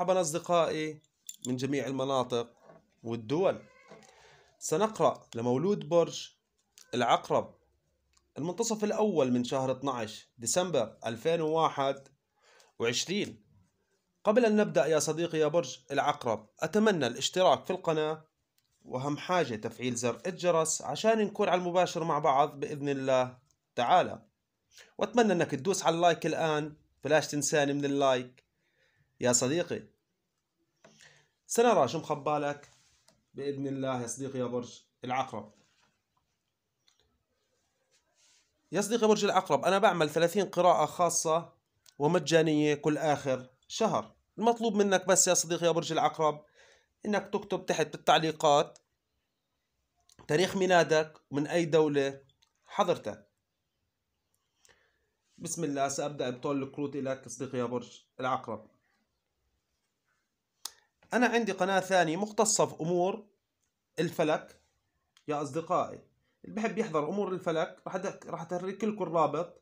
مرحبا أصدقائي من جميع المناطق والدول سنقرأ لمولود برج العقرب المنتصف الأول من شهر 12 ديسمبر 2021 قبل أن نبدأ يا صديقي يا برج العقرب أتمنى الاشتراك في القناة وأهم حاجة تفعيل زر الجرس عشان نكون على المباشر مع بعض بإذن الله تعالى وأتمنى أنك تدوس على اللايك الآن فلاش تنساني من اللايك يا صديقي سنرى شو مخبالك بإذن الله يا صديقي يا برج العقرب يا صديقي برج العقرب أنا بعمل 30 قراءة خاصة ومجانية كل آخر شهر المطلوب منك بس يا صديقي يا برج العقرب إنك تكتب تحت بالتعليقات تاريخ ميلادك من أي دولة حضرتك بسم الله سأبدأ بطول الكروت لك صديقي يا برج العقرب أنا عندي قناة ثانية مختصة في أمور الفلك يا أصدقائي اللي بحب يحضر أمور الفلك راح راح أترك لكم الرابط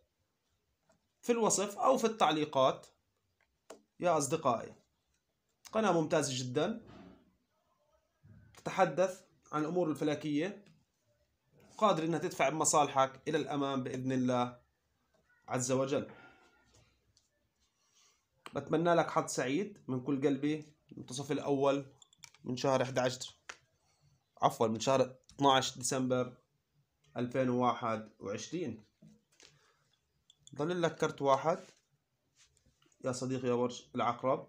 في الوصف أو في التعليقات يا أصدقائي قناة ممتازة جدا تتحدث عن الأمور الفلكية قادر أنها تدفع بمصالحك إلى الأمام بإذن الله عز وجل بتمنى لك حظ سعيد من كل قلبي المنتصف الأول من شهر 11 عفوا من شهر 12 ديسمبر 2021 ضل لك كرت واحد يا صديقي يا برج العقرب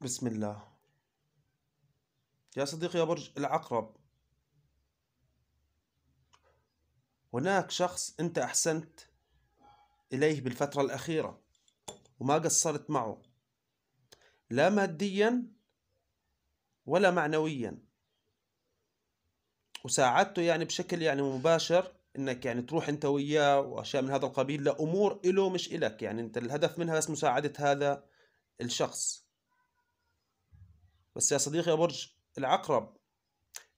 بسم الله يا صديقي يا برج العقرب هناك شخص أنت أحسنت إليه بالفترة الأخيرة وما قصرت معه لا ماديا ولا معنويا وساعدته يعني بشكل يعني مباشر انك يعني تروح انت وياه واشياء من هذا القبيل لامور له مش الك يعني انت الهدف منها بس مساعده هذا الشخص بس يا صديقي يا برج العقرب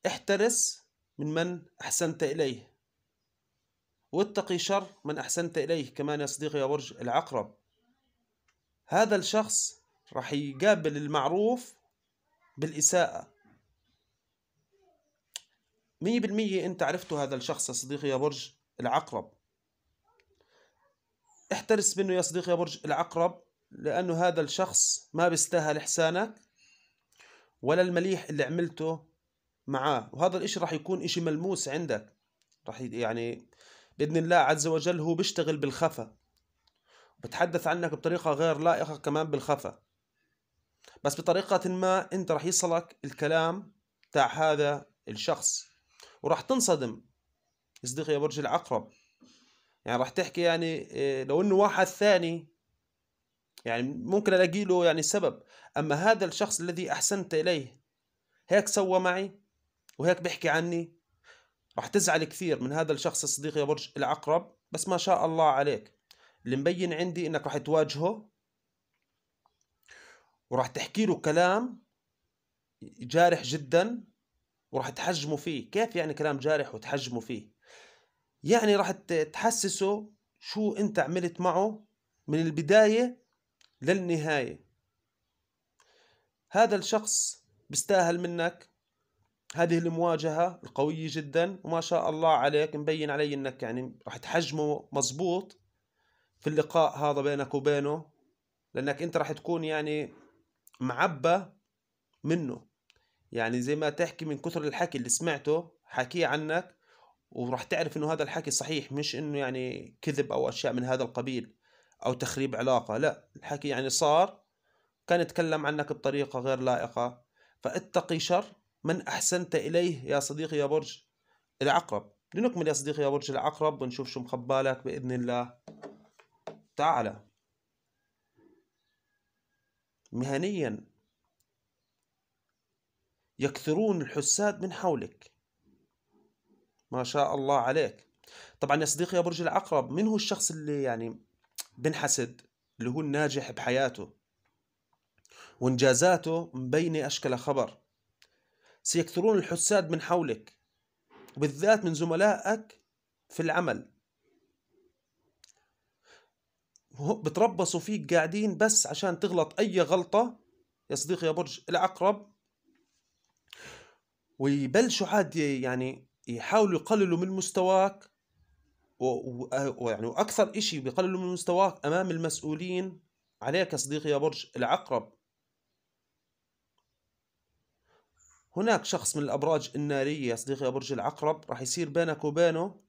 احترس من من احسنت اليه واتقي شر من أحسنت إليه كمان يا صديقي يا برج العقرب هذا الشخص راح يقابل المعروف بالإساءة مية بالمية أنت عرفته هذا الشخص يا صديقي يا برج العقرب احترس منه يا صديقي يا برج العقرب لأنه هذا الشخص ما بيستاهل إحسانك ولا المليح اللي عملته معاه وهذا الإشي راح يكون إشي ملموس عندك راح يعني باذن الله عز وجل هو بيشتغل بالخفا بتحدث عنك بطريقه غير لائقه كمان بالخفا بس بطريقه ما انت رح يصلك الكلام تاع هذا الشخص وراح تنصدم صديقي يا برج العقرب يعني راح تحكي يعني إيه، لو انه واحد ثاني يعني ممكن الاقي له يعني سبب اما هذا الشخص الذي احسنت اليه هيك سوى معي وهيك بيحكي عني رح تزعل كثير من هذا الشخص الصديق يا برج العقرب بس ما شاء الله عليك اللي مبين عندي انك رح تواجهه وراح تحكي له كلام جارح جدا وراح تحجمه فيه كيف يعني كلام جارح وتحجمه فيه يعني راح تحسسه شو انت عملت معه من البداية للنهاية هذا الشخص بيستاهل منك هذه المواجهة القوية جدا وما شاء الله عليك مبين علي انك يعني راح تحجمه مزبوط في اللقاء هذا بينك وبينه لانك انت راح تكون يعني معبى منه يعني زي ما تحكي من كثر الحكي اللي سمعته حكيه عنك وراح تعرف انه هذا الحكي صحيح مش انه يعني كذب او اشياء من هذا القبيل او تخريب علاقه لا الحكي يعني صار كان يتكلم عنك بطريقه غير لائقه فاتقي شر من أحسنت إليه يا صديقي يا برج العقرب لنكمل يا صديقي يا برج العقرب ونشوف شو مخبالك بإذن الله تعالى مهنيا يكثرون الحساد من حولك ما شاء الله عليك طبعا يا صديقي يا برج العقرب من هو الشخص اللي يعني بنحسد اللي هو الناجح بحياته وانجازاته مبينه اشكل خبر سيكثرون الحساد من حولك وبالذات من زملائك في العمل بتربصوا فيك قاعدين بس عشان تغلط أي غلطة يا صديقي يا برج العقرب ويبلشوا عاد يعني يحاولوا يقللوا من مستواك ويعني وأكثر إشي بيقللوا من مستواك أمام المسؤولين عليك يا صديقي يا برج العقرب هناك شخص من الأبراج النارية يا صديقي يا برج العقرب راح يصير بينك وبينه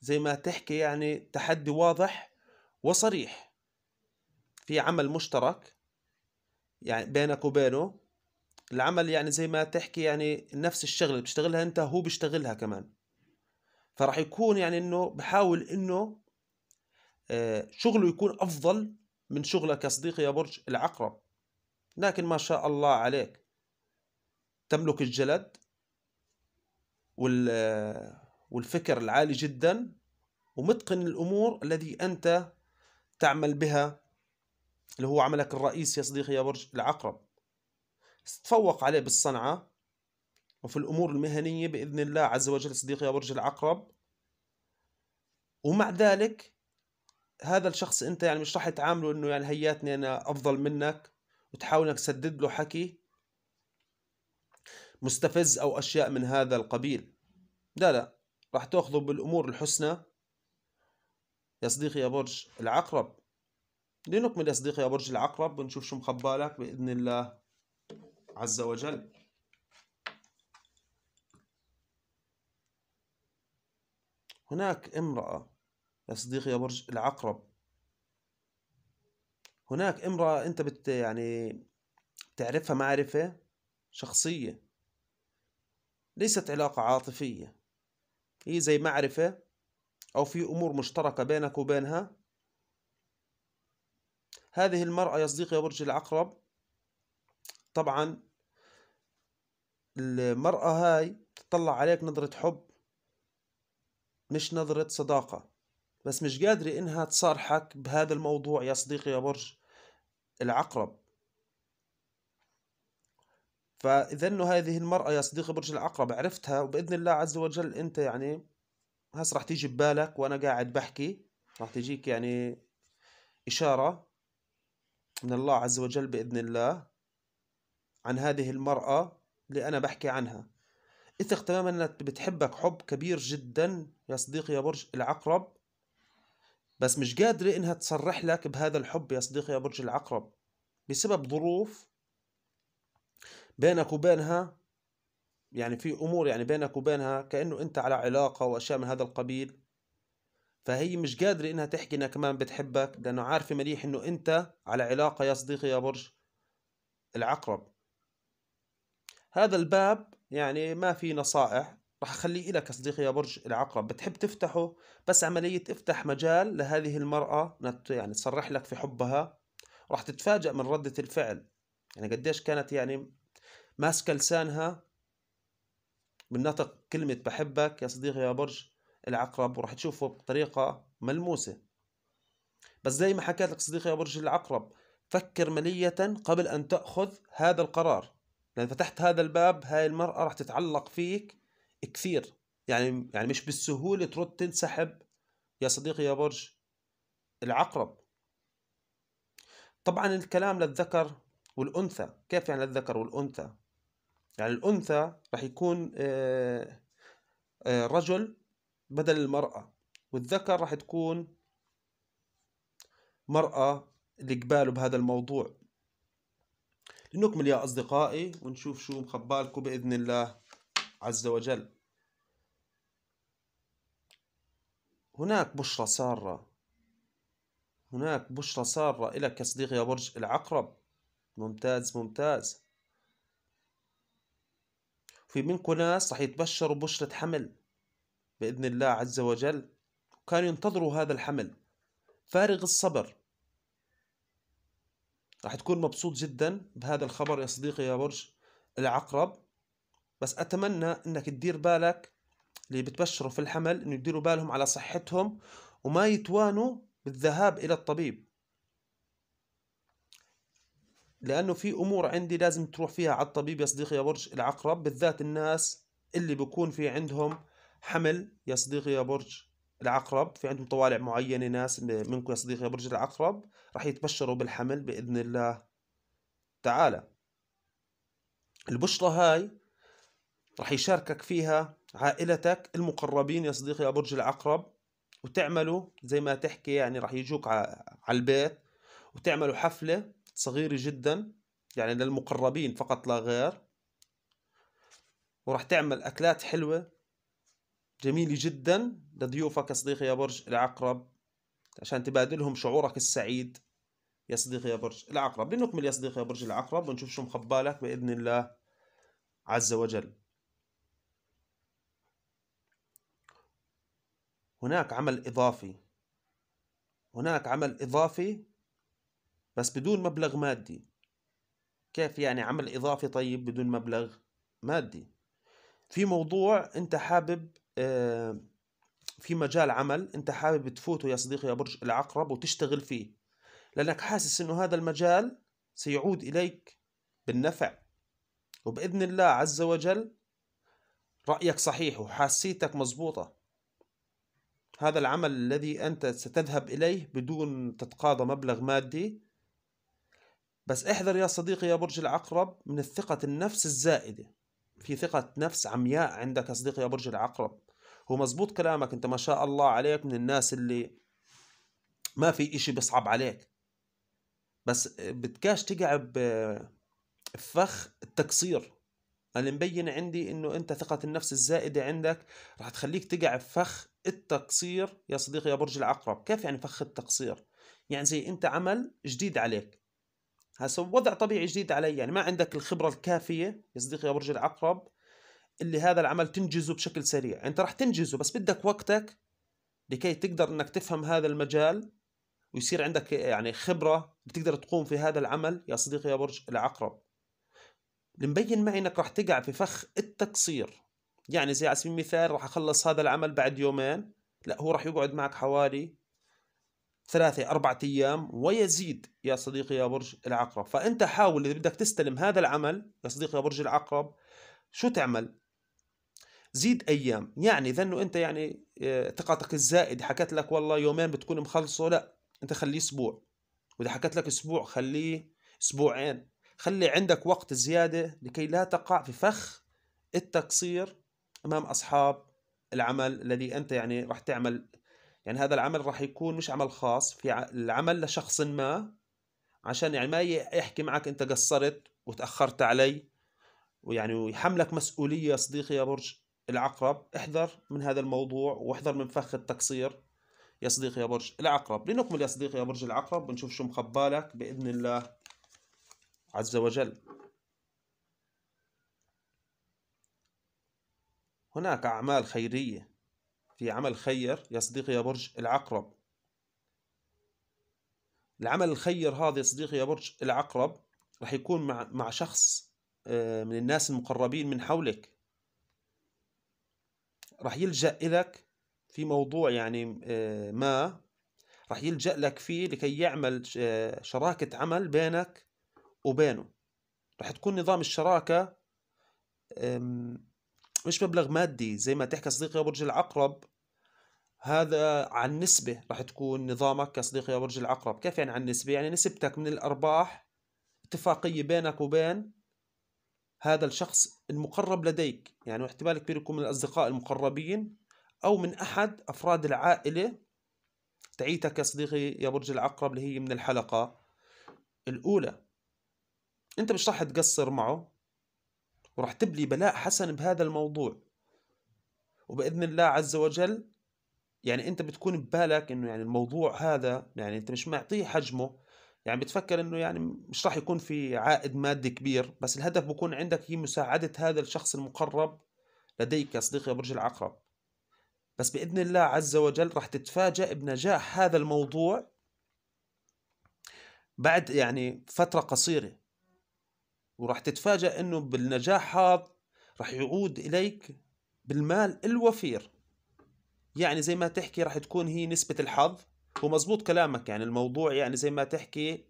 زي ما تحكي يعني تحدي واضح وصريح في عمل مشترك يعني بينك وبينه العمل يعني زي ما تحكي يعني نفس الشغل اللي بتشتغلها انت هو بيشتغلها كمان فراح يكون يعني انه بحاول انه آه، شغله يكون افضل من شغلك يا صديقي يا برج العقرب لكن ما شاء الله عليك تملك الجلد والفكر العالي جدا ومتقن الأمور الذي أنت تعمل بها اللي هو عملك الرئيسي يا صديقي يا برج العقرب تتفوق عليه بالصنعة وفي الأمور المهنية بإذن الله عز وجل صديقي يا برج العقرب ومع ذلك هذا الشخص أنت يعني مش راح تعامله أنه يعني هياتني أنا أفضل منك وتحاول أنك تسدد له حكي مستفز أو أشياء من هذا القبيل لا لا راح تأخذه بالأمور الحسنى يا صديقي يا برج العقرب لنكمل يا صديقي يا برج العقرب ونشوف شو مخبالك بإذن الله عز وجل هناك امرأة يا صديقي يا برج العقرب هناك امرأة أنت بت يعني بتعرفها معرفة شخصية ليست علاقة عاطفية هي زي معرفة أو في أمور مشتركة بينك وبينها هذه المرأة يا صديقي يا برج العقرب طبعا المرأة هاي تطلع عليك نظرة حب مش نظرة صداقة بس مش قادرة إنها تصارحك بهذا الموضوع يا صديقي يا برج العقرب فإذا هذه المرأة يا صديقي برج العقرب عرفتها وبإذن الله عز وجل أنت يعني هسه راح تيجي ببالك وأنا قاعد بحكي راح تجيك يعني إشارة من الله عز وجل بإذن الله عن هذه المرأة اللي أنا بحكي عنها اثق تماما انها بتحبك حب كبير جدا يا صديقي يا برج العقرب بس مش قادرة انها تصرح لك بهذا الحب يا صديقي يا برج العقرب بسبب ظروف بينك وبينها يعني في امور يعني بينك وبينها كانه انت على علاقه واشياء من هذا القبيل فهي مش قادره انها تحكي انها كمان بتحبك لانه عارفه مليح انه انت على علاقه يا صديقي يا برج العقرب هذا الباب يعني ما في نصائح راح اخليه لك يا صديقي يا برج العقرب بتحب تفتحه بس عمليه افتح مجال لهذه المراه يعني تصرح لك في حبها راح تتفاجئ من رده الفعل يعني قديش كانت يعني ماسكة لسانها من نطق كلمة بحبك يا صديقي يا برج العقرب وراح تشوفه بطريقة ملموسة بس زي ما حكيت لك صديقي يا برج العقرب فكر ملية قبل أن تأخذ هذا القرار لأن فتحت هذا الباب هاي المرأة راح تتعلق فيك كثير يعني يعني مش بالسهولة ترد تنسحب يا صديقي يا برج العقرب طبعا الكلام للذكر والأنثى كيف يعني للذكر والأنثى يعني الأنثى راح يكون آه، آه، رجل بدل المرأة والذكر راح تكون مرأة اللي قباله بهذا الموضوع لنكمل يا أصدقائي ونشوف شو مخبالكم بإذن الله عز وجل هناك بشرى سارة هناك بشرى سارة إلك يا صديقي يا برج العقرب ممتاز ممتاز في منكم ناس رح يتبشروا بشرة حمل بإذن الله عز وجل وكانوا ينتظروا هذا الحمل فارغ الصبر رح تكون مبسوط جدا بهذا الخبر يا صديقي يا برج العقرب بس أتمنى أنك تدير بالك اللي بتبشروا في الحمل أنه يديروا بالهم على صحتهم وما يتوانوا بالذهاب إلى الطبيب لانه في امور عندي لازم تروح فيها على الطبيب يا صديقي يا برج العقرب بالذات الناس اللي بكون في عندهم حمل يا صديقي يا برج العقرب في عندهم طوالع معينه ناس منكم يا صديقي يا برج العقرب راح يتبشروا بالحمل باذن الله تعالى البشرة هاي راح يشاركك فيها عائلتك المقربين يا صديقي يا برج العقرب وتعملوا زي ما تحكي يعني راح يجوك على البيت وتعملوا حفلة صغيرة جدا يعني للمقربين فقط لا غير وراح تعمل أكلات حلوة جميلة جدا لضيوفك يا صديقي يا برج العقرب عشان تبادلهم شعورك السعيد يا صديقي يا برج العقرب لنكمل يا صديقي يا برج العقرب ونشوف شو مخبالك بإذن الله عز وجل هناك عمل إضافي هناك عمل إضافي بس بدون مبلغ مادي كيف يعني عمل إضافي طيب بدون مبلغ مادي في موضوع أنت حابب آه، في مجال عمل أنت حابب تفوته يا صديقي يا برج العقرب وتشتغل فيه لأنك حاسس أنه هذا المجال سيعود إليك بالنفع وبإذن الله عز وجل رأيك صحيح وحاسيتك مظبوطة هذا العمل الذي أنت ستذهب إليه بدون تتقاضى مبلغ مادي بس احذر يا صديقي يا برج العقرب من الثقة النفس الزائدة في ثقة نفس عمياء عندك يا صديقي يا برج العقرب هو مزبوط كلامك انت ما شاء الله عليك من الناس اللي ما في اشي بصعب عليك بس بدكاش تقع بفخ التقصير اللي مبين عندي انه انت ثقة النفس الزائدة عندك راح تخليك تقع بفخ التقصير يا صديقي يا برج العقرب كيف يعني فخ التقصير يعني زي انت عمل جديد عليك هسا وضع طبيعي جديد علي يعني ما عندك الخبرة الكافية يا صديقي يا برج العقرب اللي هذا العمل تنجزه بشكل سريع يعني انت راح تنجزه بس بدك وقتك لكي تقدر انك تفهم هذا المجال ويصير عندك يعني خبرة بتقدر تقوم في هذا العمل يا صديقي يا برج العقرب لنبين معي انك راح تقع في فخ التقصير يعني زي على سبيل المثال راح اخلص هذا العمل بعد يومين لا هو راح يقعد معك حوالي ثلاثة أربعة أيام ويزيد يا صديقي يا برج العقرب فأنت حاول إذا بدك تستلم هذا العمل يا صديقي يا برج العقرب شو تعمل زيد أيام يعني إذا أنه أنت يعني آه، ثقتك الزائد حكت لك والله يومين بتكون مخلصه لا أنت خليه أسبوع وإذا حكت لك أسبوع خليه أسبوعين خلي عندك وقت زيادة لكي لا تقع في فخ التقصير أمام أصحاب العمل الذي أنت يعني راح تعمل يعني هذا العمل راح يكون مش عمل خاص في العمل لشخص ما عشان يعني ما يحكي معك انت قصرت وتاخرت علي ويعني ويحملك مسؤوليه يا صديقي يا برج العقرب احذر من هذا الموضوع واحذر من فخ التقصير يا صديقي يا برج العقرب لنكمل يا صديقي يا برج العقرب ونشوف شو مخبالك باذن الله عز وجل هناك اعمال خيريه في عمل خير يا صديقي يا برج العقرب العمل الخير هذا يا صديقي يا برج العقرب راح يكون مع مع شخص آه، من الناس المقربين من حولك راح يلجأ لك في موضوع يعني آه، ما راح يلجأ لك فيه لكي يعمل آه، شراكة عمل بينك وبينه راح تكون نظام الشراكة مش مبلغ مادي زي ما تحكي صديقي يا برج العقرب هذا عن نسبة رح تكون نظامك كصديقي يا برج العقرب كيف يعني عن نسبة يعني نسبتك من الأرباح اتفاقية بينك وبين هذا الشخص المقرب لديك يعني احتمال كبير يكون من الأصدقاء المقربين أو من أحد أفراد العائلة تعيتك يا صديقي يا برج العقرب اللي هي من الحلقة الأولى أنت مش رح تقصر معه وراح تبلي بلاء حسن بهذا الموضوع وباذن الله عز وجل يعني انت بتكون ببالك انه يعني الموضوع هذا يعني انت مش معطيه حجمه يعني بتفكر انه يعني مش راح يكون في عائد مادي كبير بس الهدف بكون عندك هي مساعده هذا الشخص المقرب لديك يا صديقي برج العقرب بس باذن الله عز وجل راح تتفاجئ بنجاح هذا الموضوع بعد يعني فتره قصيره وراح تتفاجأ أنه بالنجاح هذا راح يعود إليك بالمال الوفير يعني زي ما تحكي راح تكون هي نسبة الحظ ومزبوط كلامك يعني الموضوع يعني زي ما تحكي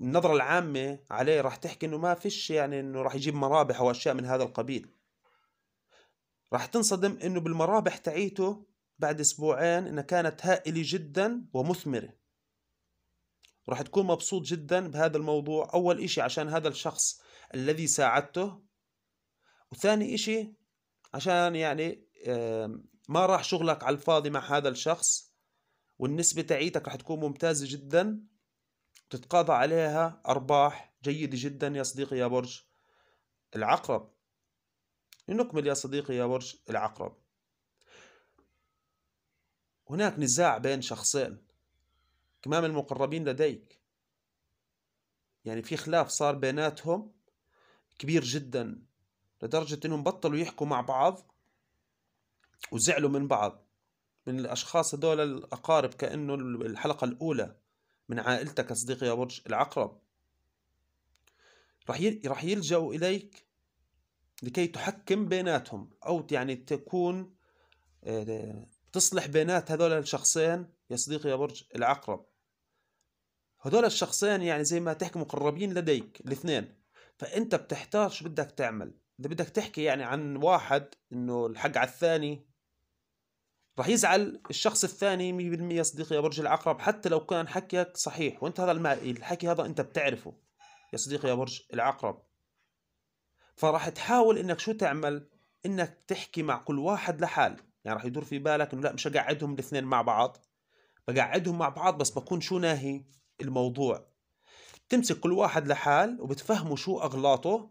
النظرة العامة عليه راح تحكي انه ما فيش يعني انه راح يجيب مرابح او اشياء من هذا القبيل راح تنصدم انه بالمرابح تعيته بعد اسبوعين انها كانت هائلة جدا ومثمرة راح تكون مبسوط جدا بهذا الموضوع أول إشي عشان هذا الشخص الذي ساعدته وثاني إشي عشان يعني ما راح شغلك على الفاضي مع هذا الشخص والنسبة تعيتك راح تكون ممتازة جدا تتقاضى عليها أرباح جيدة جدا يا صديقي يا برج العقرب لنكمل يا صديقي يا برج العقرب هناك نزاع بين شخصين كمام المقربين لديك يعني في خلاف صار بيناتهم كبير جدا لدرجة انهم بطلوا يحكوا مع بعض وزعلوا من بعض من الاشخاص هذول الاقارب كانه الحلقة الاولى من عائلتك صديقي يا برج العقرب رح رح يلجأوا اليك لكي تحكم بيناتهم او يعني تكون آه، تصلح بينات هذول الشخصين يا صديقي يا برج العقرب هدول الشخصين يعني زي ما تحكي مقربين لديك الاثنين فانت بتحتار شو بدك تعمل اذا بدك تحكي يعني عن واحد انه الحق على الثاني رح يزعل الشخص الثاني 100% صديقي يا برج العقرب حتى لو كان حكيك صحيح وانت هذا الم... الحكي هذا انت بتعرفه يا صديقي يا برج العقرب فراح تحاول انك شو تعمل انك تحكي مع كل واحد لحال يعني راح يدور في بالك انه لا مش اقعدهم الاثنين مع بعض بقعدهم مع بعض بس بكون شو ناهي الموضوع تمسك كل واحد لحال وبتفهمه شو أغلاطه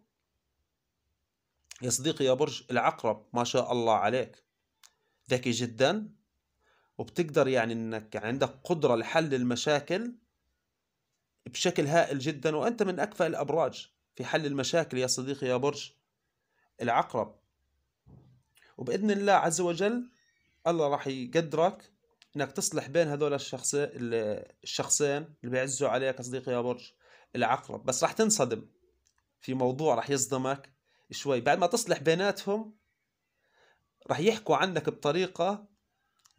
يا صديقي يا برج العقرب ما شاء الله عليك ذكي جدا وبتقدر يعني انك يعني عندك قدرة لحل المشاكل بشكل هائل جدا وانت من اكفأ الابراج في حل المشاكل يا صديقي يا برج العقرب وباذن الله عز وجل الله راح يقدرك انك تصلح بين هذول الشخصين الشخصين اللي بيعزوا عليك صديقي يا برج العقرب بس راح تنصدم في موضوع راح يصدمك شوي بعد ما تصلح بيناتهم راح يحكوا عنك بطريقة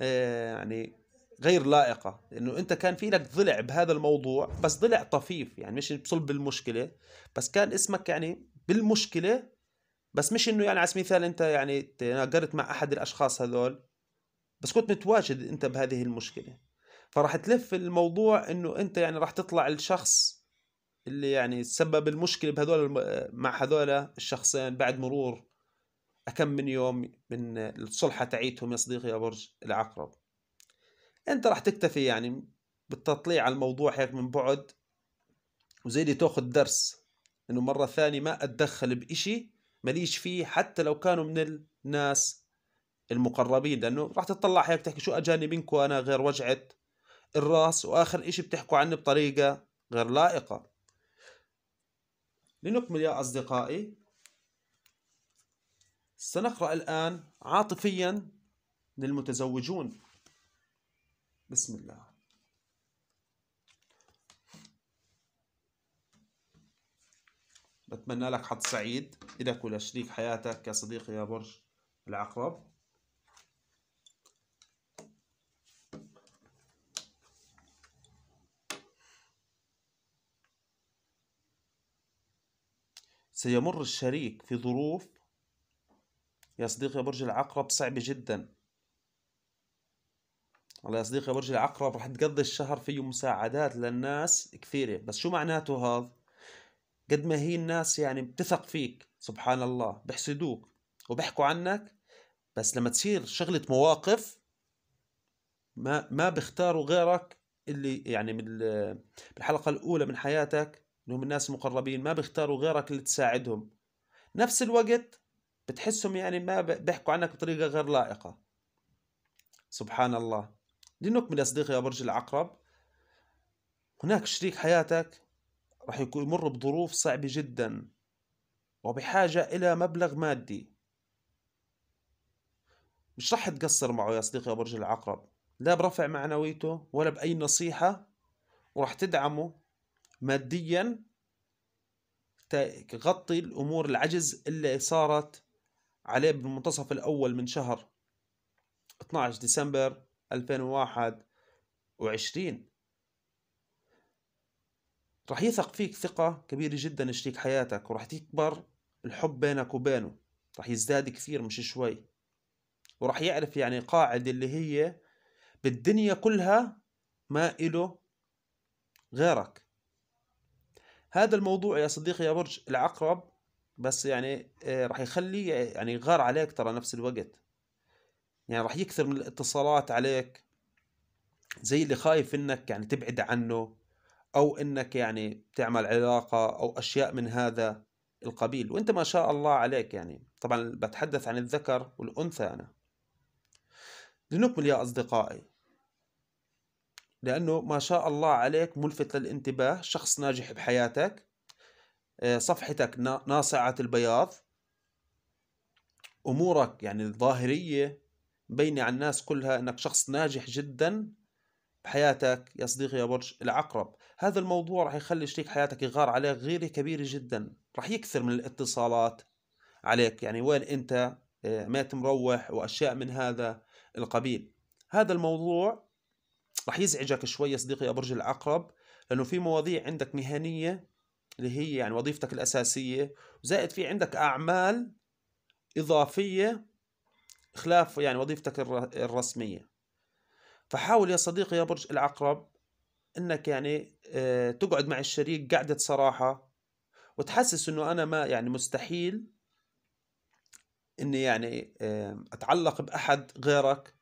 آه، يعني غير لائقة لأنه أنت كان في لك ضلع بهذا الموضوع بس ضلع طفيف يعني مش بصلب المشكلة بس كان اسمك يعني بالمشكلة بس مش انه يعني على سبيل المثال انت يعني تناقرت مع احد الاشخاص هذول بس كنت متواجد انت بهذه المشكله فراح تلف الموضوع انه انت يعني راح تطلع الشخص اللي يعني سبب المشكله بهذول مع هذول الشخصين بعد مرور كم من يوم من الصلحه تاعيتهم يا صديقي يا برج العقرب انت راح تكتفي يعني بالتطليع على الموضوع هيك من بعد وزي اللي تاخذ درس انه مره ثانيه ما اتدخل بإشي ماليش فيه حتى لو كانوا من الناس المقربين لانه راح تطلع هيك تحكي شو اجاني منكم انا غير وجعه الراس واخر اشي بتحكوا عني بطريقه غير لائقه لنكمل يا اصدقائي سنقرا الان عاطفيا للمتزوجون بسم الله بتمنى لك حظ سعيد لك ولشريك حياتك يا صديقي يا برج العقرب سيمر الشريك في ظروف يا صديقي برج العقرب صعبة جدا والله يا صديقي برج العقرب رح تقضي الشهر فيه مساعدات للناس كثيرة بس شو معناته هذا قد ما هي الناس يعني بتثق فيك سبحان الله بحسدوك وبحكوا عنك بس لما تصير شغلة مواقف ما ما بيختاروا غيرك اللي يعني من الحلقة الأولى من حياتك انهم الناس المقربين ما بيختاروا غيرك اللي تساعدهم نفس الوقت بتحسهم يعني ما بيحكوا عنك بطريقة غير لائقة سبحان الله لنكمل يا صديقي يا برج العقرب هناك شريك حياتك راح يمر بظروف صعبة جدا وبحاجة إلى مبلغ مادي مش راح تقصر معه يا صديقي يا برج العقرب لا برفع معنويته ولا بأي نصيحة وراح تدعمه ماديا تغطي الأمور العجز اللي صارت عليه بالمنتصف الأول من شهر 12 ديسمبر 2021 راح يثق فيك ثقة كبيرة جدا شريك حياتك وراح تكبر الحب بينك وبينه راح يزداد كثير مش شوي وراح يعرف يعني قاعدة اللي هي بالدنيا كلها ما إله غيرك هذا الموضوع يا صديقي يا برج العقرب بس يعني آه، راح يخلي يعني يغار عليك ترى نفس الوقت يعني راح يكثر من الاتصالات عليك زي اللي خايف انك يعني تبعد عنه او انك يعني تعمل علاقة او اشياء من هذا القبيل وانت ما شاء الله عليك يعني طبعا بتحدث عن الذكر والانثى انا لنكمل يا اصدقائي لأنه ما شاء الله عليك ملفت للانتباه شخص ناجح بحياتك آه، صفحتك ناصعة البياض أمورك يعني الظاهرية مبينة على الناس كلها أنك شخص ناجح جدا بحياتك يا صديقي يا برج العقرب هذا الموضوع رح يخلي شريك حياتك يغار عليك غيرة كبيرة جدا رح يكثر من الاتصالات عليك يعني وين أنت آه، مات مروح وأشياء من هذا القبيل هذا الموضوع راح يزعجك شوي يا صديقي يا برج العقرب لانه في مواضيع عندك مهنيه اللي هي يعني وظيفتك الاساسيه زائد في عندك اعمال اضافيه خلاف يعني وظيفتك الرسميه فحاول يا صديقي يا برج العقرب انك يعني آه، تقعد مع الشريك قعده صراحه وتحسس انه انا ما يعني مستحيل اني يعني آه، اتعلق باحد غيرك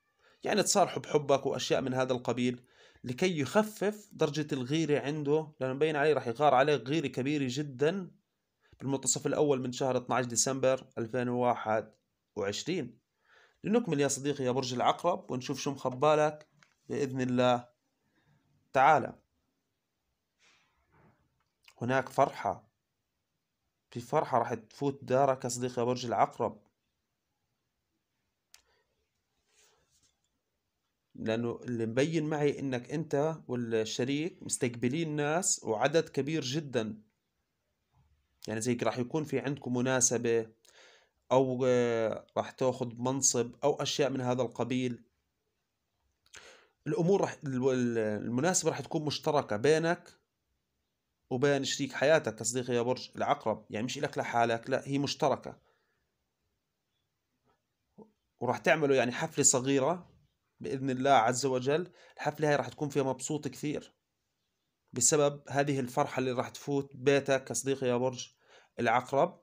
يعني تصارحه بحبك وأشياء من هذا القبيل لكي يخفف درجة الغيرة عنده لأنه مبين عليه رح يغار عليه غيرة كبيرة جدا بالمنتصف الأول من شهر 12 ديسمبر 2021 لنكمل يا صديقي يا برج العقرب ونشوف شو مخبالك بإذن الله تعالى هناك فرحة في فرحة راح تفوت دارك يا صديقي يا برج العقرب لانه اللي مبين معي انك انت والشريك مستقبلين ناس وعدد كبير جدا يعني زي راح يكون في عندكم مناسبة او آه، راح تاخذ منصب او اشياء من هذا القبيل الامور راح المناسبة راح تكون مشتركة بينك وبين شريك حياتك صديقي يا برج العقرب يعني مش لك لحالك لا هي مشتركة وراح تعملوا يعني حفلة صغيرة باذن الله عز وجل الحفله هاي راح تكون فيها مبسوط كثير بسبب هذه الفرحه اللي راح تفوت بيتك كصديقي يا برج العقرب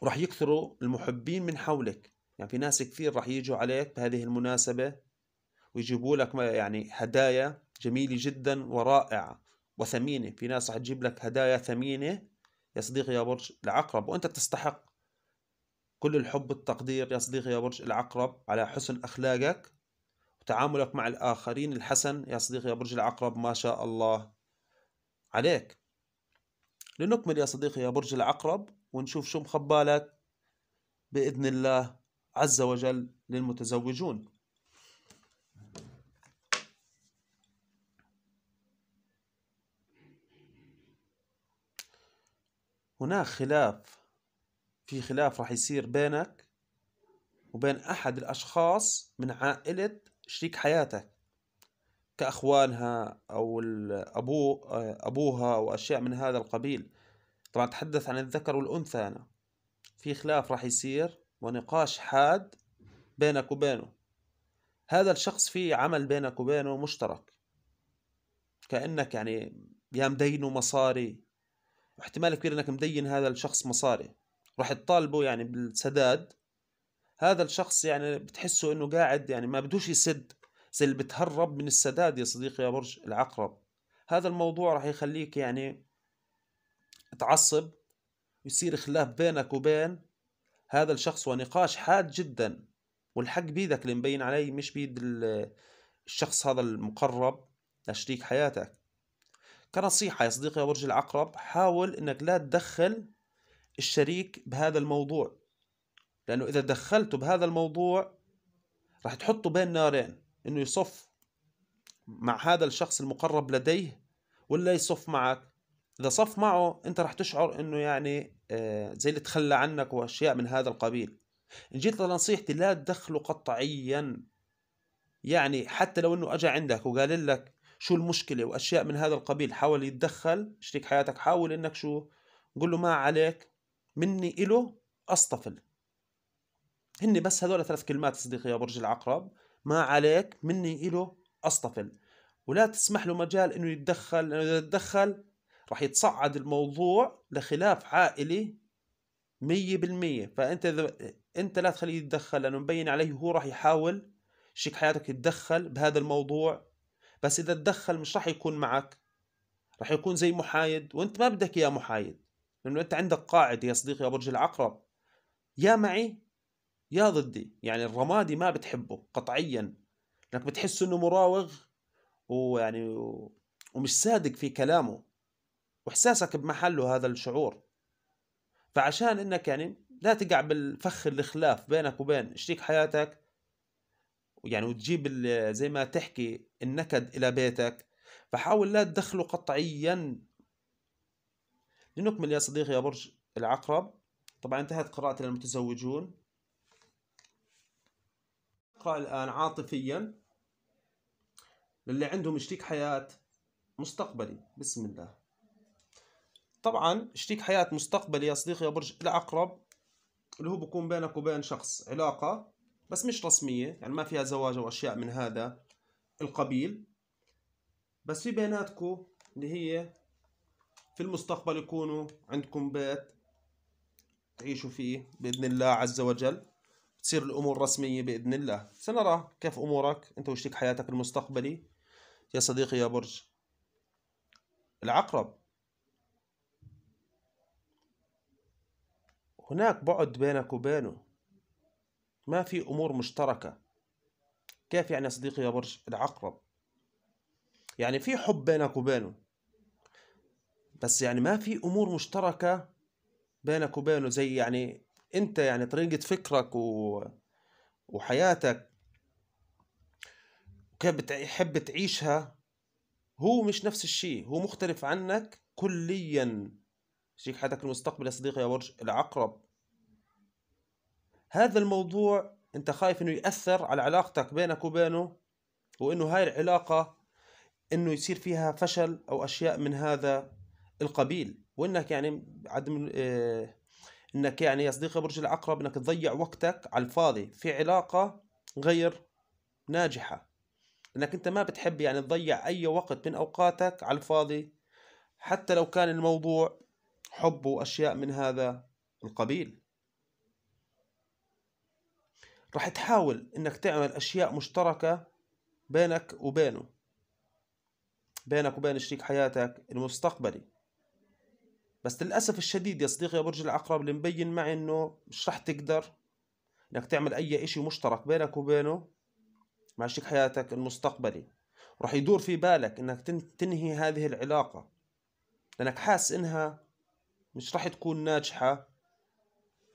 وراح يكثروا المحبين من حولك يعني في ناس كثير راح يجوا عليك بهذه المناسبه ويجيبوا لك يعني هدايا جميله جدا ورائعه وثمينه في ناس راح تجيب لك هدايا ثمينه يا صديقي يا برج العقرب وانت تستحق كل الحب والتقدير يا صديقي يا برج العقرب على حسن اخلاقك تعاملك مع الآخرين الحسن يا صديقي يا برج العقرب ما شاء الله عليك لنكمل يا صديقي يا برج العقرب ونشوف شو مخبالك بإذن الله عز وجل للمتزوجون هناك خلاف في خلاف راح يصير بينك وبين أحد الأشخاص من عائلة شريك حياتك كأخوانها أو الأبو أبوها أو أشياء من هذا القبيل طبعا أتحدث عن الذكر والأنثى أنا في خلاف راح يصير ونقاش حاد بينك وبينه هذا الشخص في عمل بينك وبينه مشترك كأنك يعني يا مدينه مصاري احتمال كبير انك مدين هذا الشخص مصاري راح تطالبه يعني بالسداد هذا الشخص يعني بتحسه انه قاعد يعني ما بدوش يسد زي اللي بتهرب من السداد يا صديقي يا برج العقرب هذا الموضوع راح يخليك يعني تعصب ويصير خلاف بينك وبين هذا الشخص ونقاش حاد جدا والحق بيدك اللي مبين علي مش بيد الشخص هذا المقرب لشريك حياتك كنصيحة يا صديقي يا برج العقرب حاول انك لا تدخل الشريك بهذا الموضوع لأنه إذا دخلته بهذا الموضوع راح تحطه بين نارين إنه يصف مع هذا الشخص المقرب لديه ولا يصف معك إذا صف معه أنت راح تشعر إنه يعني آه، زي اللي تخلى عنك وأشياء من هذا القبيل إن جيت لنصيحتي لا تدخله قطعيا يعني حتى لو إنه أجا عندك وقال لك شو المشكلة وأشياء من هذا القبيل حاول يتدخل شريك حياتك حاول إنك شو قل له ما عليك مني إله أصطفل هن بس هذول ثلاث كلمات صديقي يا برج العقرب ما عليك مني إله أصطفل ولا تسمح له مجال إنه يتدخل لأنه إذا تدخل راح يتصعد الموضوع لخلاف عائلي مية بالمية فأنت إذا أنت لا تخليه يتدخل لأنه مبين عليه هو راح يحاول شيك حياتك يتدخل بهذا الموضوع بس إذا تدخل مش راح يكون معك راح يكون زي محايد وأنت ما بدك إياه محايد لأنه أنت عندك قاعدة يا صديقي يا برج العقرب يا معي يا ضدي يعني الرمادي ما بتحبه قطعيا لانك بتحس انه مراوغ ويعني ومش صادق في كلامه واحساسك بمحله هذا الشعور فعشان انك يعني لا تقع بالفخ الاخلاف بينك وبين شريك حياتك يعني وتجيب زي ما تحكي النكد الى بيتك فحاول لا تدخله قطعيا لنكمل يا صديقي يا برج العقرب طبعا انتهت قراءة المتزوجون الآن عاطفيا للي عندهم شريك حياة مستقبلي بسم الله طبعا شريك حياة مستقبلي يا صديقي يا برج العقرب اللي هو بكون بينك وبين شخص علاقة بس مش رسمية يعني ما فيها زواج أو أشياء من هذا القبيل بس في بيناتكم اللي هي في المستقبل يكونوا عندكم بيت تعيشوا فيه بإذن الله عز وجل تصير الأمور رسمية بإذن الله سنرى كيف أمورك أنت وشريك حياتك المستقبلي يا صديقي يا برج العقرب هناك بعد بينك وبينه ما في أمور مشتركة كيف يعني يا صديقي يا برج العقرب يعني في حب بينك وبينه بس يعني ما في أمور مشتركة بينك وبينه زي يعني انت يعني طريقة فكرك و... وحياتك وكيف بتحب تعيشها هو مش نفس الشيء هو مختلف عنك كليا شيك حياتك المستقبل يا صديقي يا برج العقرب هذا الموضوع انت خايف انه يأثر على علاقتك بينك وبينه وانه هاي العلاقة انه يصير فيها فشل او اشياء من هذا القبيل وانك يعني عدم اه انك يعني يا صديقي برج العقرب انك تضيع وقتك على الفاضي في علاقه غير ناجحه انك انت ما بتحب يعني تضيع اي وقت من اوقاتك على الفاضي حتى لو كان الموضوع حب واشياء من هذا القبيل راح تحاول انك تعمل اشياء مشتركه بينك وبينه بينك وبين شريك حياتك المستقبلي بس للأسف الشديد يا صديقي يا برج العقرب اللي مبين معي إنه مش رح تقدر إنك تعمل أي إشي مشترك بينك وبينه مع شريك حياتك المستقبلي راح يدور في بالك إنك تنهي هذه العلاقة لأنك حاس إنها مش رح تكون ناجحة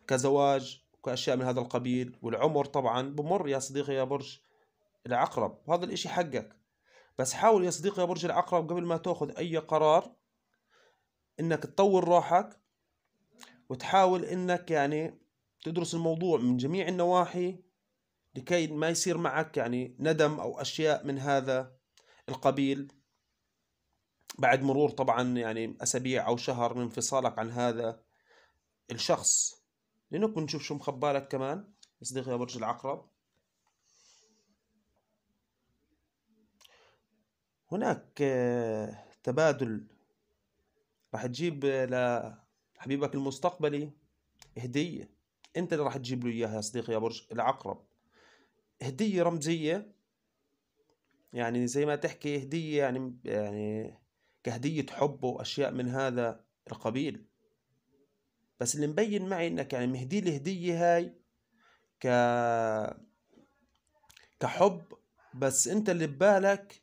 كزواج وكأشياء من هذا القبيل والعمر طبعا بمر يا صديقي يا برج العقرب وهذا الإشي حقك بس حاول يا صديقي يا برج العقرب قبل ما تاخذ أي قرار انك تطور روحك وتحاول انك يعني تدرس الموضوع من جميع النواحي لكي ما يصير معك يعني ندم او اشياء من هذا القبيل بعد مرور طبعا يعني اسابيع او شهر من انفصالك عن هذا الشخص لنك بنشوف شو مخبالك كمان صديقي برج العقرب هناك تبادل راح تجيب لحبيبك المستقبلي هدية انت اللي راح تجيب له اياها يا صديقي يا برج العقرب هدية رمزية يعني زي ما تحكي هدية يعني يعني كهدية حب واشياء من هذا القبيل بس اللي مبين معي انك يعني مهدي الهدية هاي ك كحب بس انت اللي ببالك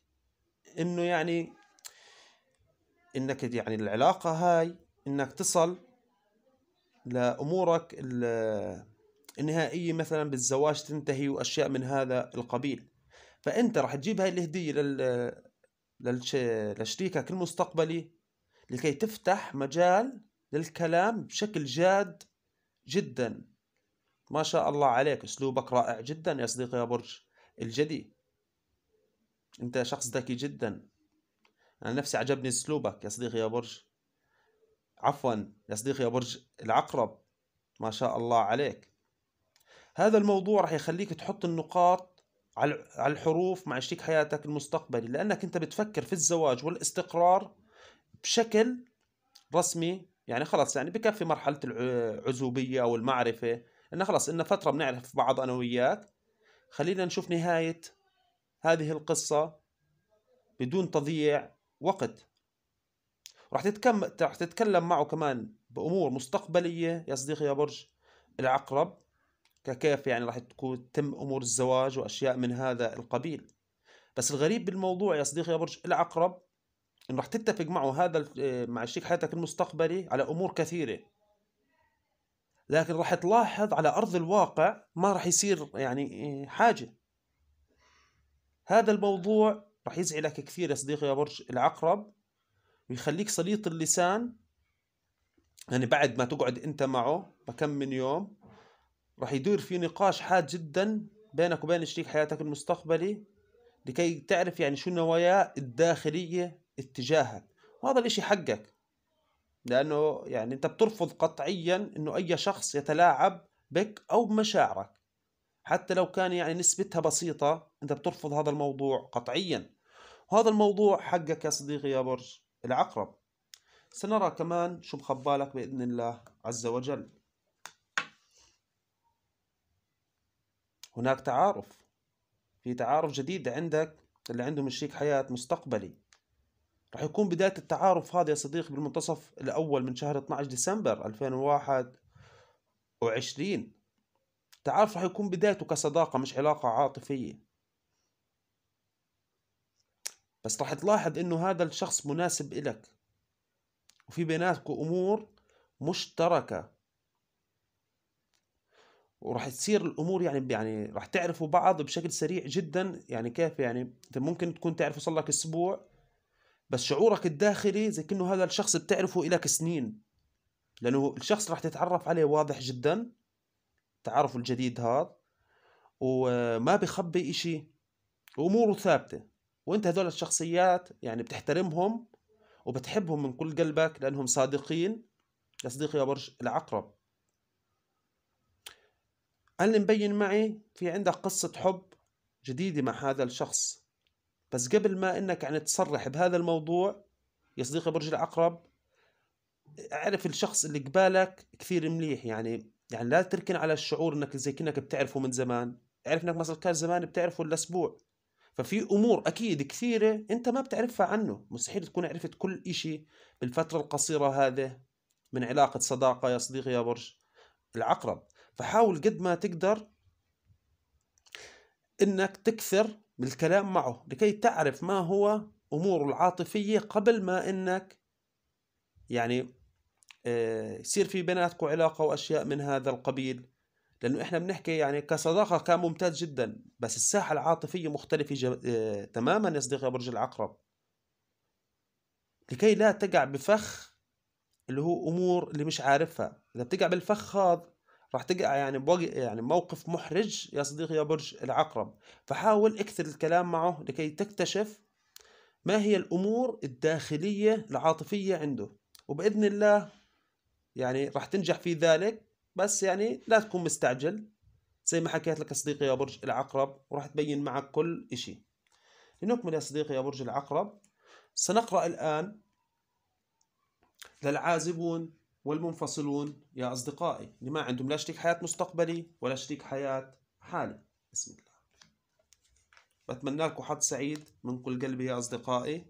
انه يعني انك يعني العلاقه هاي انك تصل لامورك النهائيه مثلا بالزواج تنتهي واشياء من هذا القبيل فانت راح تجيب هاي الهديه لل لشريكك المستقبلي لكي تفتح مجال للكلام بشكل جاد جدا ما شاء الله عليك اسلوبك رائع جدا يا صديقي يا برج الجدي انت شخص ذكي جدا أنا نفسي عجبني أسلوبك يا صديقي يا برج عفوا يا صديقي يا برج العقرب ما شاء الله عليك هذا الموضوع راح يخليك تحط النقاط على الحروف مع شريك حياتك المستقبلي لأنك أنت بتفكر في الزواج والاستقرار بشكل رسمي يعني خلص يعني بكفي مرحلة العزوبية أو المعرفة إنه خلص إنه فترة بنعرف بعض أنا وياك خلينا نشوف نهاية هذه القصة بدون تضييع وقت راح تتكم... تتكلم معه كمان بامور مستقبليه يا صديقي يا برج العقرب ككيف يعني راح تكون تم امور الزواج واشياء من هذا القبيل بس الغريب بالموضوع يا صديقي يا برج العقرب انه راح تتفق معه هذا آه، مع شريك حياتك المستقبلي على امور كثيره لكن راح تلاحظ على ارض الواقع ما راح يصير يعني آه، حاجه هذا الموضوع راح يزعلك كثير يا صديقي يا برج العقرب ويخليك سليط اللسان يعني بعد ما تقعد انت معه بكم من يوم راح يدور في نقاش حاد جدا بينك وبين شريك حياتك المستقبلي لكي تعرف يعني شو النوايا الداخلية اتجاهك وهذا الاشي حقك لانه يعني انت بترفض قطعيا انه اي شخص يتلاعب بك او بمشاعرك حتى لو كان يعني نسبتها بسيطة انت بترفض هذا الموضوع قطعيا وهذا الموضوع حقك يا صديقي يا برج العقرب سنرى كمان شو بخبالك بإذن الله عز وجل هناك تعارف في تعارف جديد عندك اللي عندهم شريك حياة مستقبلي رح يكون بداية التعارف هذا يا صديقي بالمنتصف الأول من شهر 12 ديسمبر 2021 التعارف رح يكون بدايته كصداقة مش علاقة عاطفية بس راح تلاحظ انه هذا الشخص مناسب إلك وفي بيناتكم امور مشتركه وراح تصير الامور يعني يعني راح تعرفوا بعض بشكل سريع جدا يعني كيف يعني انت ممكن تكون تعرفه صار لك اسبوع بس شعورك الداخلي زي كانه هذا الشخص بتعرفه الك سنين لانه الشخص راح تتعرف عليه واضح جدا تعرفه الجديد هذا وما بخبي اشي واموره ثابته وانت هذول الشخصيات يعني بتحترمهم وبتحبهم من كل قلبك لانهم صادقين يا صديقي يا برج العقرب قال مبين معي في عندك قصة حب جديدة مع هذا الشخص بس قبل ما انك يعني تصرح بهذا الموضوع يا صديقي برج العقرب اعرف الشخص اللي قبالك كثير مليح يعني يعني لا تركن على الشعور انك زي كأنك بتعرفه من زمان اعرف انك مثلا كان زمان بتعرفه الاسبوع ففي امور اكيد كثيره انت ما بتعرفها عنه مستحيل تكون عرفت كل إشي بالفتره القصيره هذه من علاقه صداقه يا صديقي يا برج العقرب فحاول قد ما تقدر انك تكثر بالكلام معه لكي تعرف ما هو اموره العاطفيه قبل ما انك يعني آه، يصير في بيناتكم علاقه واشياء من هذا القبيل لانه احنا بنحكي يعني كصداقه كان ممتاز جدا بس الساحه العاطفيه مختلفه جب... اه... تماما يا صديقي برج العقرب لكي لا تقع بفخ اللي هو امور اللي مش عارفها اذا بتقع بالفخ هذا راح تقع يعني بوق... يعني موقف محرج يا صديقي يا برج العقرب فحاول اكثر الكلام معه لكي تكتشف ما هي الامور الداخليه العاطفيه عنده وباذن الله يعني راح تنجح في ذلك بس يعني لا تكون مستعجل زي ما حكيت لك صديقي يا برج العقرب وراح تبين معك كل إشي لنكمل يا صديقي يا برج العقرب سنقرأ الآن للعازبون والمنفصلون يا أصدقائي اللي ما عندهم لا شريك حياة مستقبلي ولا شريك حياة حالي بسم الله بتمنى لكم حظ سعيد من كل قلبي يا أصدقائي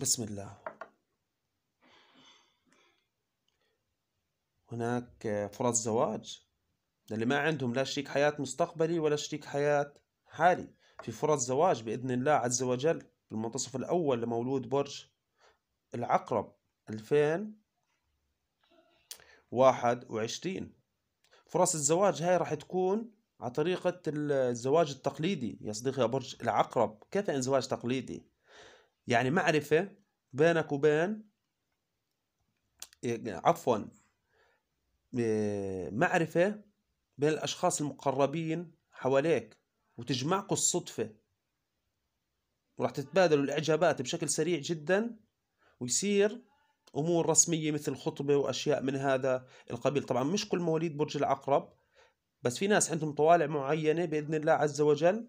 بسم الله هناك فرص زواج اللي ما عندهم لا شريك حياة مستقبلي ولا شريك حياة حالي في فرص زواج بإذن الله عز وجل بالمنتصف المنتصف الأول لمولود برج العقرب 2021 فرص الزواج هاي راح تكون على طريقة الزواج التقليدي يا صديقي يا برج العقرب كيف يعني زواج تقليدي يعني معرفة بينك وبين عفوا آه، معرفة بين الأشخاص المقربين حواليك وتجمعكم الصدفة وراح تتبادلوا الإعجابات بشكل سريع جدا ويصير أمور رسمية مثل خطبة وأشياء من هذا القبيل طبعا مش كل مواليد برج العقرب بس في ناس عندهم طوالع معينة بإذن الله عز وجل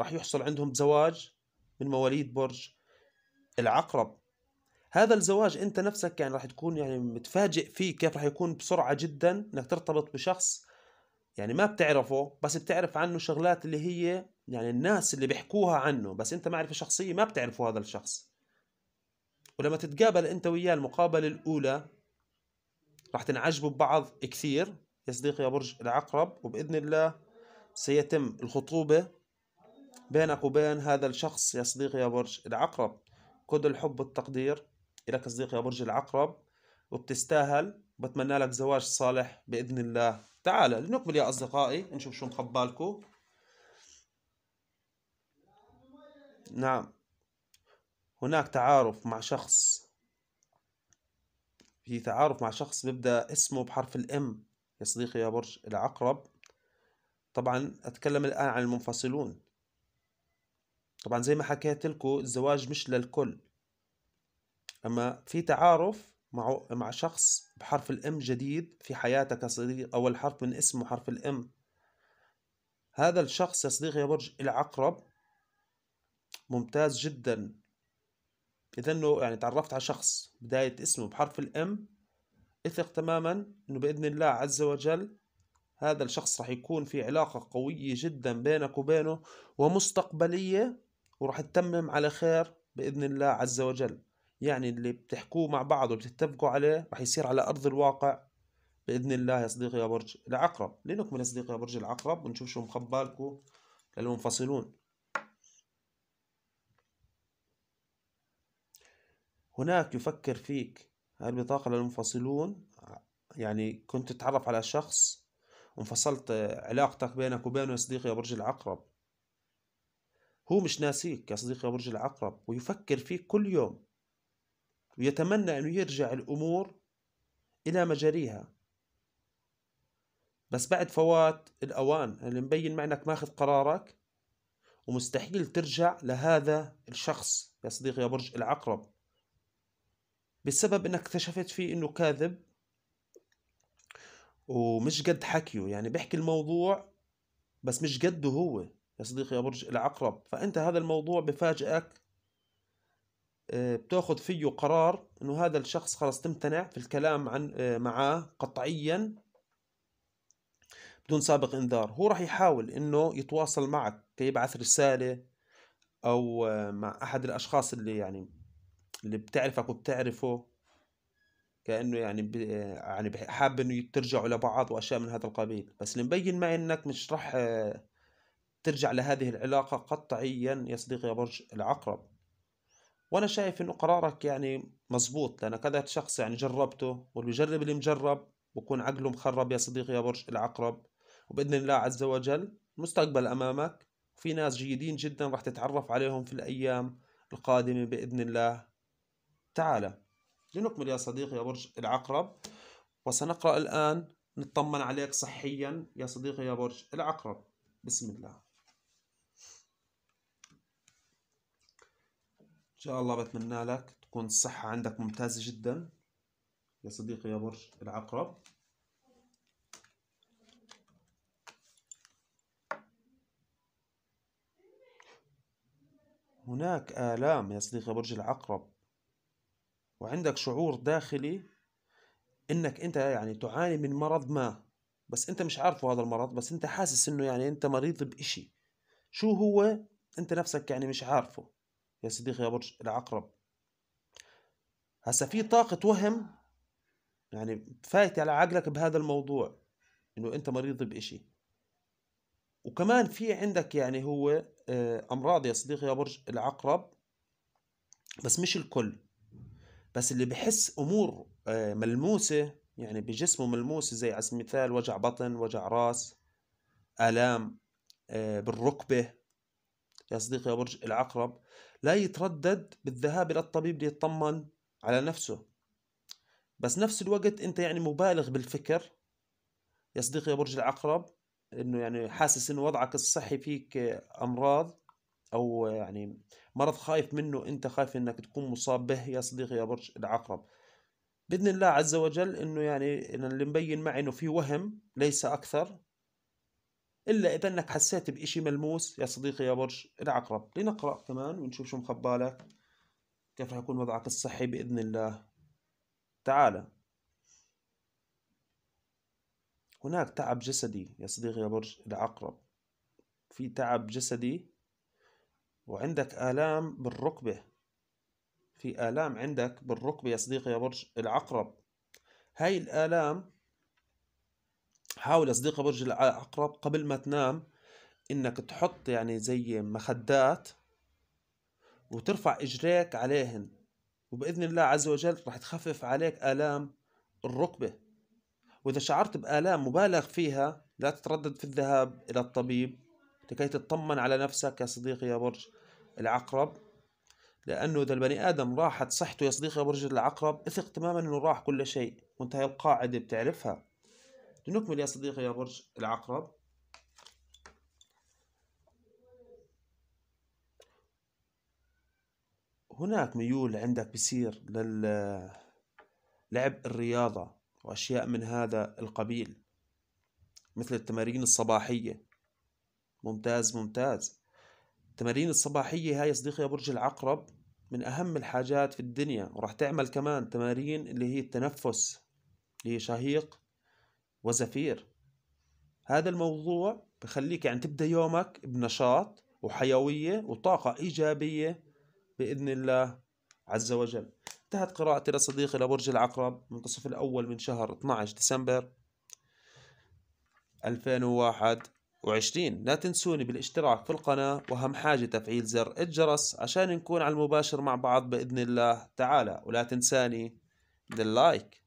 راح يحصل عندهم زواج من مواليد برج العقرب هذا الزواج انت نفسك يعني راح تكون يعني متفاجئ فيه كيف راح يكون بسرعه جدا انك ترتبط بشخص يعني ما بتعرفه بس بتعرف عنه شغلات اللي هي يعني الناس اللي بيحكوها عنه بس انت معرفه شخصيه ما بتعرفه هذا الشخص ولما تتقابل انت وياه المقابله الاولى راح تنعجبوا ببعض كثير يا صديقي يا برج العقرب وباذن الله سيتم الخطوبه بينك وبين هذا الشخص يا صديقي يا برج العقرب خذ الحب والتقدير إلك صديقي يا برج العقرب وبتستاهل بتمنى لك زواج صالح بإذن الله تعال لنكمل يا أصدقائي نشوف شو مخبالكو نعم هناك تعارف مع شخص في تعارف مع شخص بيبدأ اسمه بحرف الإم يا صديقي يا برج العقرب طبعا أتكلم الآن عن المنفصلون طبعا زي ما حكيت لكم الزواج مش للكل اما في تعارف مع مع شخص بحرف الام جديد في حياتك صديق اول حرف من اسمه حرف الام هذا الشخص يا صديقي يا برج العقرب ممتاز جدا اذا انه يعني تعرفت على شخص بدايه اسمه بحرف الام اثق تماما انه باذن الله عز وجل هذا الشخص راح يكون في علاقه قويه جدا بينك وبينه ومستقبليه وراح تتمم على خير بإذن الله عز وجل يعني اللي بتحكوه مع بعض وبتتفقوا عليه راح يصير على أرض الواقع بإذن الله يا صديقي يا برج العقرب لنكمل يا صديقي يا برج العقرب ونشوف شو مخبالكم للمنفصلون هناك يفكر فيك هاي البطاقة للمنفصلون يعني كنت تتعرف على شخص وانفصلت علاقتك بينك وبينه يا صديقي يا برج العقرب هو مش ناسيك يا صديقي برج العقرب ويفكر فيك كل يوم ويتمنى أنه يرجع الأمور إلى مجاريها بس بعد فوات الأوان اللي يعني مبين معنك ماخذ قرارك ومستحيل ترجع لهذا الشخص يا صديقي يا برج العقرب بسبب انك اكتشفت فيه انه كاذب ومش قد حكيه يعني بيحكي الموضوع بس مش قده هو يا صديقي يا برج العقرب فأنت هذا الموضوع بفاجئك آه، بتاخذ فيه قرار انه هذا الشخص خلاص تمتنع في الكلام عن آه، معاه قطعيا بدون سابق انذار هو راح يحاول انه يتواصل معك يبعث رساله او آه، مع احد الاشخاص اللي يعني اللي بتعرفك وبتعرفه كانه يعني ب... يعني حاب انه ترجعوا لبعض واشياء من هذا القبيل بس اللي مبين معي انك مش راح ترجع لهذه العلاقة قطعيا يا صديقي يا برج العقرب وأنا شايف إنه قرارك يعني مزبوط لأن كذا شخص يعني جربته واللي يجرب اللي مجرب بكون عقله مخرب يا صديقي يا برج العقرب وبإذن الله عز وجل المستقبل أمامك في ناس جيدين جدا راح تتعرف عليهم في الأيام القادمة بإذن الله تعالى لنكمل يا صديقي يا برج العقرب وسنقرأ الآن نطمن عليك صحيا يا صديقي يا برج العقرب بسم الله شاء الله بتمنى لك تكون الصحة عندك ممتازة جدا يا صديقي يا برج العقرب هناك آلام يا صديقي برج العقرب وعندك شعور داخلي انك انت يعني تعاني من مرض ما بس انت مش عارفه هذا المرض بس انت حاسس انه يعني انت مريض بإشي شو هو انت نفسك يعني مش عارفه يا صديقي يا برج العقرب هسا في طاقة وهم يعني فايت على عقلك بهذا الموضوع انه انت مريض بإشي وكمان في عندك يعني هو آه، امراض يا صديقي يا برج العقرب بس مش الكل بس اللي بحس امور آه، ملموسه يعني بجسمه ملموسه زي على سبيل المثال وجع بطن وجع راس الام آه، بالركبه يا صديقي يا برج العقرب لا يتردد بالذهاب إلى الطبيب ليطمن على نفسه بس نفس الوقت أنت يعني مبالغ بالفكر يا صديقي يا برج العقرب انه يعني حاسس انه وضعك الصحي فيك امراض او يعني مرض خايف منه انت خايف انك تكون مصاب به يا صديقي يا برج العقرب باذن الله عز وجل انه يعني اللي مبين معي انه في وهم ليس اكثر إلا إذا أنك حسيت بإشي ملموس يا صديقي يا برج العقرب لنقرأ كمان ونشوف شو مخبالك كيف رح يكون وضعك الصحي بإذن الله تعالى هناك تعب جسدي يا صديقي يا برج العقرب في تعب جسدي وعندك آلام بالركبة في آلام عندك بالركبة يا صديقي يا برج العقرب هاي الآلام حاول يا صديقي برج العقرب قبل ما تنام انك تحط يعني زي مخدات وترفع اجريك عليهن وباذن الله عز وجل رح تخفف عليك الام الركبه واذا شعرت بالام مبالغ فيها لا تتردد في الذهاب الى الطبيب لكي تطمن على نفسك يا صديقي يا برج العقرب لانه اذا البني ادم راحت صحته يا صديقي يا برج العقرب اثق تماما انه راح كل شيء وانت هاي القاعده بتعرفها لنكمل يا صديقي يا برج العقرب هناك ميول عندك بيصير لل لعب الرياضة وأشياء من هذا القبيل مثل التمارين الصباحية ممتاز ممتاز التمارين الصباحية هاي يا صديقي يا برج العقرب من أهم الحاجات في الدنيا وراح تعمل كمان تمارين اللي هي التنفس اللي هي شهيق وزفير هذا الموضوع بخليك يعني تبدأ يومك بنشاط وحيوية وطاقة إيجابية بإذن الله عز وجل انتهت قراءتي لصديقي لبرج العقرب منتصف الأول من شهر 12 ديسمبر 2021 لا تنسوني بالاشتراك في القناة وأهم حاجة تفعيل زر الجرس عشان نكون على المباشر مع بعض بإذن الله تعالى ولا تنساني باللايك